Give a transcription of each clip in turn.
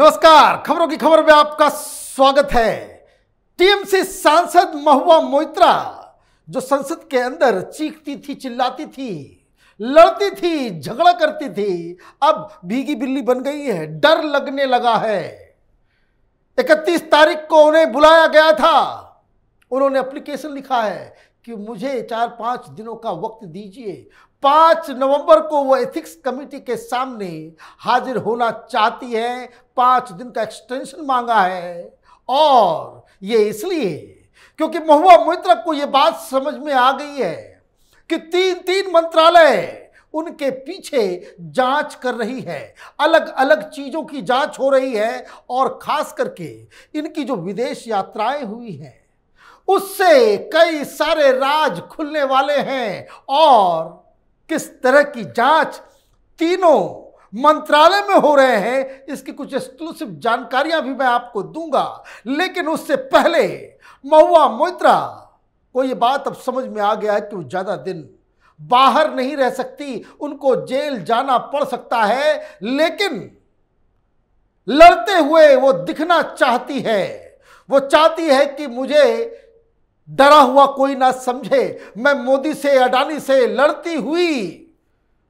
नमस्कार खबरों की खबर में आपका स्वागत है टीएमसी सांसद महुआ मोइत्रा जो संसद के अंदर चीखती थी चिल्लाती थी लड़ती थी झगड़ा करती थी अब भीगी बिल्ली बन गई है डर लगने लगा है 31 तारीख को उन्हें बुलाया गया था उन्होंने एप्लीकेशन लिखा है कि मुझे चार पांच दिनों का वक्त दीजिए पाँच नवंबर को वो एथिक्स कमेटी के सामने हाजिर होना चाहती है पाँच दिन का एक्सटेंशन मांगा है और ये इसलिए क्योंकि महुआ मोहित्रा को ये बात समझ में आ गई है कि तीन तीन मंत्रालय उनके पीछे जांच कर रही है अलग अलग चीज़ों की जांच हो रही है और खास करके इनकी जो विदेश यात्राएं हुई हैं उससे कई सारे राज खुलने वाले हैं और किस तरह की जांच तीनों मंत्रालय में हो रहे हैं इसकी कुछ एक्सक्लूसिव जानकारियां भी मैं आपको दूंगा लेकिन उससे पहले महुआ मोत्रा को ये बात अब समझ में आ गया है कि वो ज़्यादा दिन बाहर नहीं रह सकती उनको जेल जाना पड़ सकता है लेकिन लड़ते हुए वो दिखना चाहती है वो चाहती है कि मुझे डरा हुआ कोई ना समझे मैं मोदी से अडानी से लड़ती हुई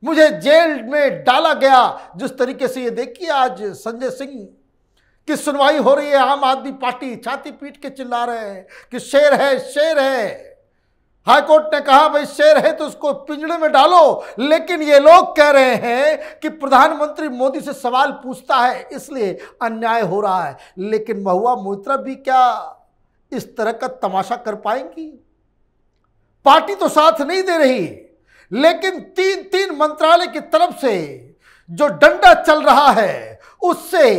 मुझे जेल में डाला गया जिस तरीके से ये देखिए आज संजय सिंह की सुनवाई हो रही है आम आदमी पार्टी छाती पीट के चिल्ला रहे हैं कि शेर है शेर है हाईकोर्ट ने कहा भाई शेर है तो उसको पिंजड़े में डालो लेकिन ये लोग कह रहे हैं कि प्रधानमंत्री मोदी से सवाल पूछता है इसलिए अन्याय हो रहा है लेकिन महुआ मोहित्रा भी क्या इस तरह का तमाशा कर पाएंगी पार्टी तो साथ नहीं दे रही लेकिन तीन तीन मंत्रालय की तरफ से जो डंडा चल रहा है उससे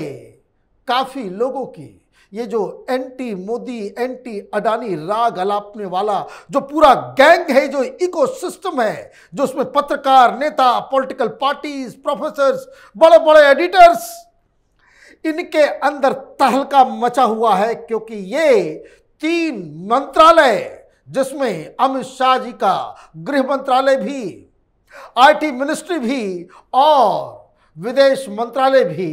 काफी लोगों की ये जो एंटी मोदी एंटी अडानी राग अलापने वाला जो पूरा गैंग है जो इकोसिस्टम है जो उसमें पत्रकार नेता पॉलिटिकल पार्टीज प्रोफेसर्स बड़े बड़े एडिटर्स इनके अंदर तहलका मचा हुआ है क्योंकि ये तीन मंत्रालय जिसमें अमित शाह जी का गृह मंत्रालय भी आईटी मिनिस्ट्री भी और विदेश मंत्रालय भी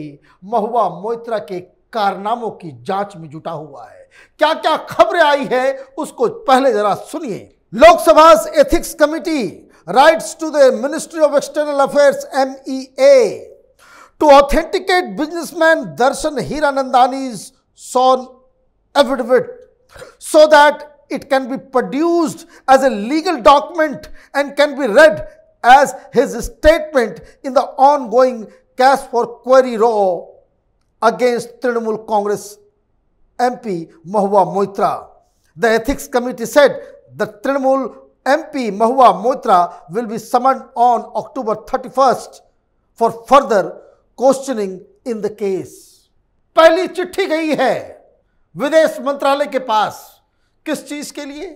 महुआ मोइत्रा के कारनामों की जांच में जुटा हुआ है क्या क्या खबरें आई है उसको पहले जरा सुनिए Lok Sabha ethics committee writes to the ministry of external affairs M to authenticate businessman Darshan Hiranandani's sworn affidavit so that it can be produced as a legal document and can be read as his statement in the ongoing case for query row against Trinamool Congress MP Mahua Moitra. The ethics committee said the Trinamool MP Mahua Moitra will be summoned on October 31st for further questioning in the case. पहली चिट्ठी गई है विदेश मंत्रालय के पास किस चीज के लिए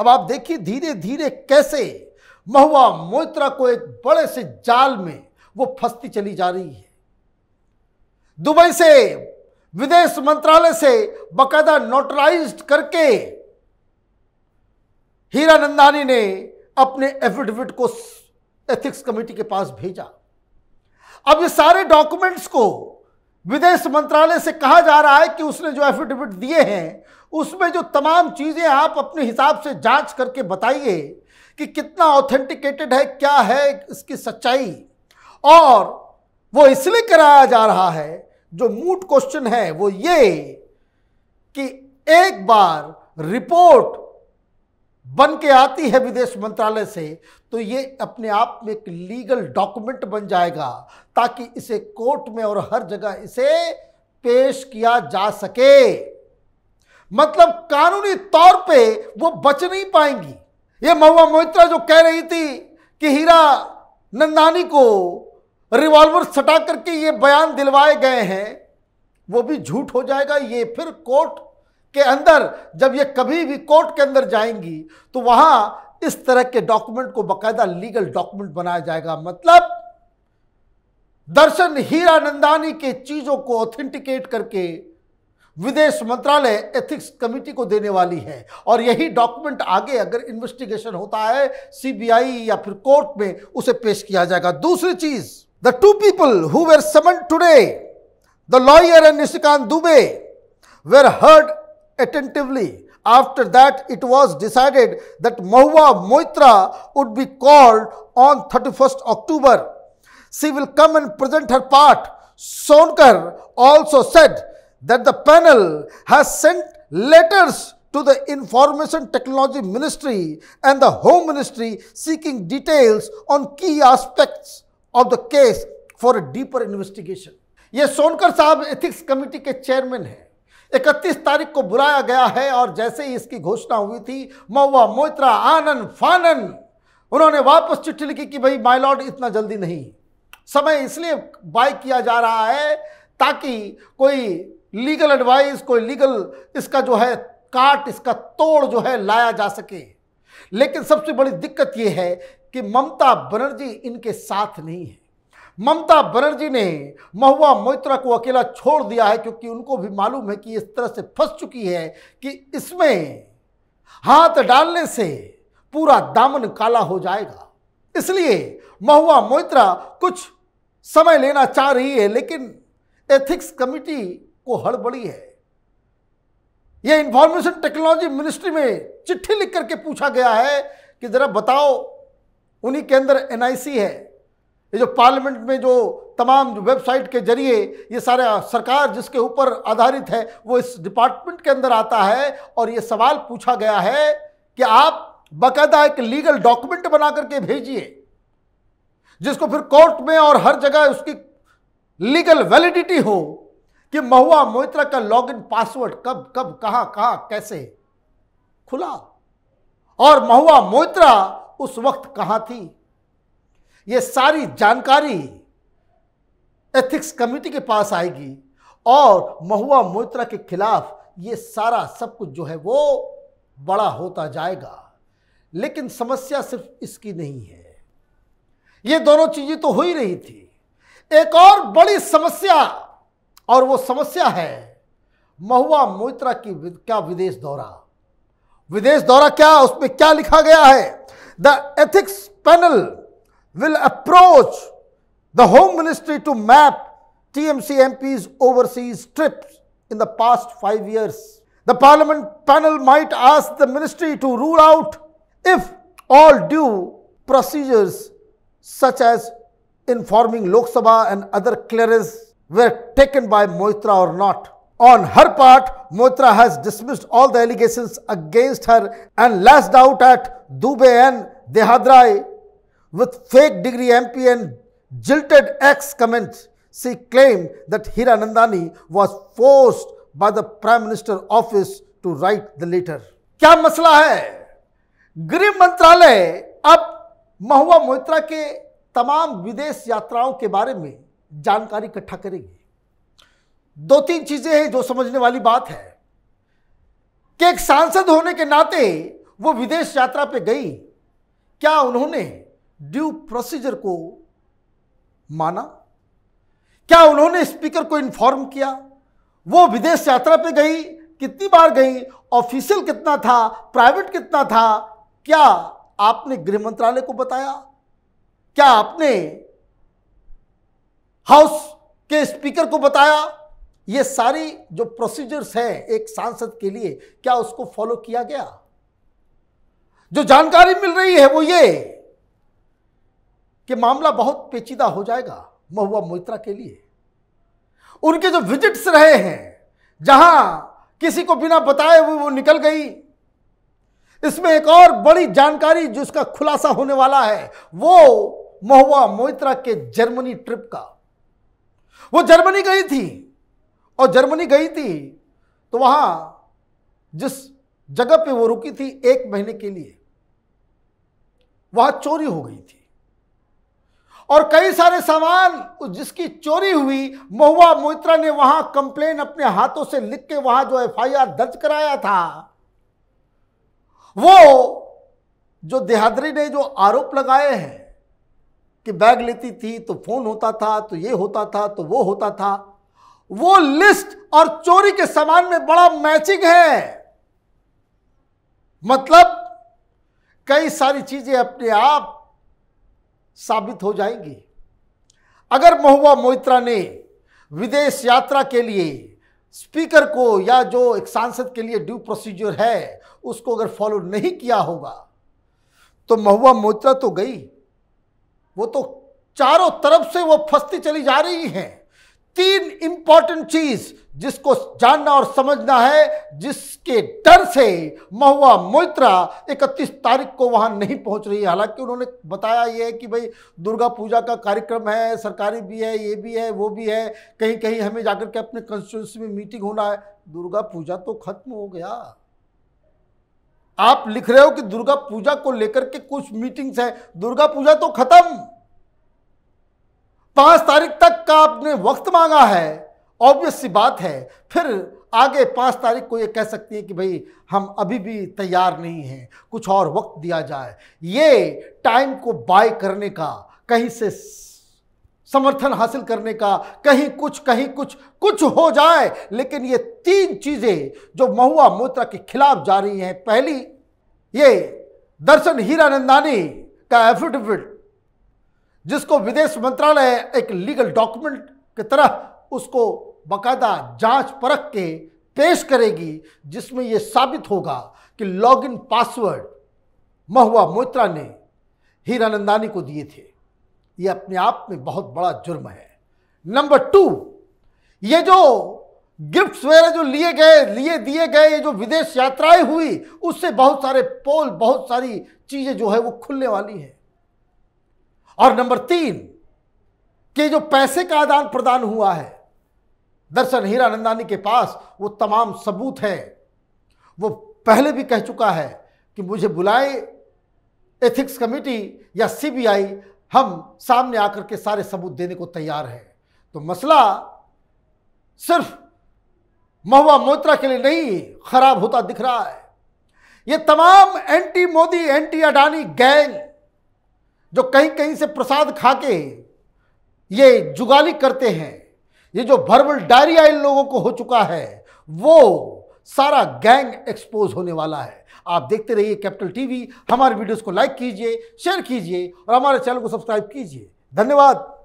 अब आप देखिए धीरे धीरे कैसे महुआ मोत्रा को एक बड़े से जाल में वो फंसती चली जा रही है दुबई से विदेश मंत्रालय से बकायदा नोटराइज करके हीरा नंदानी ने अपने एफिडेविट को एथिक्स कमेटी के पास भेजा अब ये सारे डॉक्यूमेंट्स को विदेश मंत्रालय से कहा जा रहा है कि उसने जो एफिडेविट दिए हैं उसमें जो तमाम चीज़ें आप अपने हिसाब से जांच करके बताइए कि कितना ऑथेंटिकेटेड है क्या है इसकी सच्चाई और वो इसलिए कराया जा रहा है जो मूड क्वेश्चन है वो ये कि एक बार रिपोर्ट बन के आती है विदेश मंत्रालय से तो ये अपने आप में एक लीगल डॉक्यूमेंट बन जाएगा ताकि इसे कोर्ट में और हर जगह इसे पेश किया जा सके मतलब कानूनी तौर पे वो बच नहीं पाएंगी ये महुआ मोहित्रा जो कह रही थी कि हीरा नंदानी को रिवॉल्वर सटा करके ये बयान दिलवाए गए हैं वो भी झूठ हो जाएगा ये फिर कोर्ट के अंदर जब ये कभी भी कोर्ट के अंदर जाएंगी तो वहां इस तरह के डॉक्यूमेंट को बकायदा लीगल डॉक्यूमेंट बनाया जाएगा मतलब दर्शन हीरानंदानी के चीजों को ऑथेंटिकेट करके विदेश मंत्रालय एथिक्स कमेटी को देने वाली है और यही डॉक्यूमेंट आगे अगर इन्वेस्टिगेशन होता है सीबीआई या फिर कोर्ट में उसे पेश किया जाएगा दूसरी चीज the two people who were summon today the lawyer and Nishikant Dubey were heard attentively. After that, it was decided that Mahua Moitra would be called on 31st October. She will come and present her part. Sonkar also said that the panel has sent letters to the Information Technology Ministry and the Home Ministry seeking details on key aspects of the case for a deeper investigation. ये Sonkar साहब Ethics Committee के Chairman हैं इकतीस तारीख को बुलाया गया है और जैसे ही इसकी घोषणा हुई थी मऊआ मोत्रा आनंद फानन उन्होंने वापस चिट्ठी लिखी कि भाई लॉर्ड इतना जल्दी नहीं समय इसलिए बाय किया जा रहा है ताकि कोई लीगल एडवाइस कोई लीगल इसका जो है काट इसका तोड़ जो है लाया जा सके लेकिन सबसे बड़ी दिक्कत यह है कि ममता बनर्जी इनके साथ नहीं है ममता बनर्जी ने महुआ मोइत्रा को अकेला छोड़ दिया है क्योंकि उनको भी मालूम है कि इस तरह से फंस चुकी है कि इसमें हाथ डालने से पूरा दामन काला हो जाएगा इसलिए महुआ मोइत्रा कुछ समय लेना चाह रही है लेकिन एथिक्स कमिटी को हड़बड़ी है यह इंफॉर्मेशन टेक्नोलॉजी मिनिस्ट्री में चिट्ठी लिख करके पूछा गया है कि ज़रा बताओ उन्हीं के अंदर एनआईसी है ये जो पार्लियामेंट में जो तमाम जो वेबसाइट के जरिए ये सारा सरकार जिसके ऊपर आधारित है वो इस डिपार्टमेंट के अंदर आता है और ये सवाल पूछा गया है कि आप बाकायदा एक लीगल डॉक्यूमेंट बना करके भेजिए जिसको फिर कोर्ट में और हर जगह उसकी लीगल वैलिडिटी हो कि महुआ मोहित्रा का लॉगिन पासवर्ड कब कब कहाँ कहाँ कैसे खुला और महुआ मोहित्रा उस वक्त कहाँ थी ये सारी जानकारी एथिक्स कमेटी के पास आएगी और महुआ मोत्रा के खिलाफ ये सारा सब कुछ जो है वो बड़ा होता जाएगा लेकिन समस्या सिर्फ इसकी नहीं है ये दोनों चीज़ें तो हो ही रही थी एक और बड़ी समस्या और वो समस्या है महुआ मोत्रा की क्या विदेश दौरा विदेश दौरा क्या उसमें क्या लिखा गया है the ethics panel will approach the Home Ministry to map TMC MPs overseas trips in the past five years. The Parliament panel might ask the Ministry to rule out if all due procedures such as informing Lok Sabha and other clearances were taken by Moitra or not. On her part, Moitra has dismissed all the allegations against her and lashed out at Dubey and Dehadrai with fake degree MP and jilted ex comments, she claimed that Hira Nandani was forced by the Prime Minister office to write the letter. क्या मसला है गृह मंत्रालय अब महुआ मोहित्रा के तमाम विदेश यात्राओं के बारे में जानकारी इकट्ठा करेगी दो तीन चीजें हैं जो समझने वाली बात है कि एक सांसद होने के नाते वो विदेश यात्रा पे गई क्या उन्होंने ड्यू प्रोसीजर को माना क्या उन्होंने स्पीकर को इन्फॉर्म किया वो विदेश यात्रा पे गई कितनी बार गई ऑफिशियल कितना था प्राइवेट कितना था क्या आपने गृह मंत्रालय को बताया क्या आपने हाउस के स्पीकर को बताया ये सारी जो प्रोसीजर्स हैं एक सांसद के लिए क्या उसको फॉलो किया गया जो जानकारी मिल रही है वो ये कि मामला बहुत पेचीदा हो जाएगा महुआ मोइत्रा के लिए उनके जो विजिट्स रहे हैं जहां किसी को बिना बताए हुए वो निकल गई इसमें एक और बड़ी जानकारी जिसका खुलासा होने वाला है वो महुआ मोइत्रा के जर्मनी ट्रिप का वो जर्मनी गई थी और जर्मनी गई थी तो वहां जिस जगह पे वो रुकी थी एक महीने के लिए वहां चोरी हो गई थी और कई सारे सामान जिसकी चोरी हुई महुआ मोहित्रा ने वहां कंप्लेन अपने हाथों से लिख के वहां जो एफआईआर दर्ज कराया था वो जो देहादरी ने जो आरोप लगाए हैं कि बैग लेती थी तो फोन होता था तो ये होता था तो वो होता था वो लिस्ट और चोरी के सामान में बड़ा मैचिंग है मतलब कई सारी चीजें अपने आप साबित हो जाएंगी अगर महुआ मोहित्रा ने विदेश यात्रा के लिए स्पीकर को या जो एक सांसद के लिए ड्यू प्रोसीजर है उसको अगर फॉलो नहीं किया होगा तो महुआ मोहित्रा तो गई वो तो चारों तरफ से वो फंसती चली जा रही हैं तीन इंपॉर्टेंट चीज जिसको जानना और समझना है जिसके डर से महुआ मोत्रा 31 तारीख को वहां नहीं पहुंच रही है हालांकि उन्होंने बताया ये कि भाई दुर्गा पूजा का कार्यक्रम है सरकारी भी है ये भी है वो भी है कहीं कहीं हमें जाकर के अपने कॉन्स्टिट्यूंसी में मीटिंग होना है दुर्गा पूजा तो खत्म हो गया आप लिख रहे हो कि दुर्गा पूजा को लेकर के कुछ मीटिंग्स हैं दुर्गा पूजा तो खत्म पाँच तारीख तक का आपने वक्त मांगा है ऑब्वियस सी बात है फिर आगे पाँच तारीख को ये कह सकती है कि भाई हम अभी भी तैयार नहीं हैं कुछ और वक्त दिया जाए ये टाइम को बाय करने का कहीं से समर्थन हासिल करने का कहीं कुछ कहीं कुछ कुछ हो जाए लेकिन ये तीन चीज़ें जो महुआ मोत्रा के खिलाफ जा रही हैं पहली ये दर्शन हीरा नंदानी का एफिडेविट जिसको विदेश मंत्रालय एक लीगल डॉक्यूमेंट की तरह उसको बाकायदा जांच परख के पेश करेगी जिसमें ये साबित होगा कि लॉगिन पासवर्ड महुआ मोत्रा ने हीरानंदानी को दिए थे ये अपने आप में बहुत बड़ा जुर्म है नंबर टू ये जो गिफ्ट्स वगैरह जो लिए गए लिए दिए गए ये जो विदेश यात्राएं हुई उससे बहुत सारे पोल बहुत सारी चीज़ें जो है वो खुलने वाली हैं और नंबर तीन कि जो पैसे का आदान प्रदान हुआ है दर्शन नंदानी के पास वो तमाम सबूत हैं वो पहले भी कह चुका है कि मुझे बुलाए एथिक्स कमेटी या सीबीआई हम सामने आकर के सारे सबूत देने को तैयार हैं तो मसला सिर्फ महुआ मोत्रा के लिए नहीं खराब होता दिख रहा है ये तमाम anti Modi anti Adani gang जो कहीं कहीं से प्रसाद खा के ये जुगाली करते हैं ये जो भरबल डायरिया इन लोगों को हो चुका है वो सारा गैंग एक्सपोज होने वाला है आप देखते रहिए कैपिटल टीवी हमारे वीडियोस को लाइक कीजिए शेयर कीजिए और हमारे चैनल को सब्सक्राइब कीजिए धन्यवाद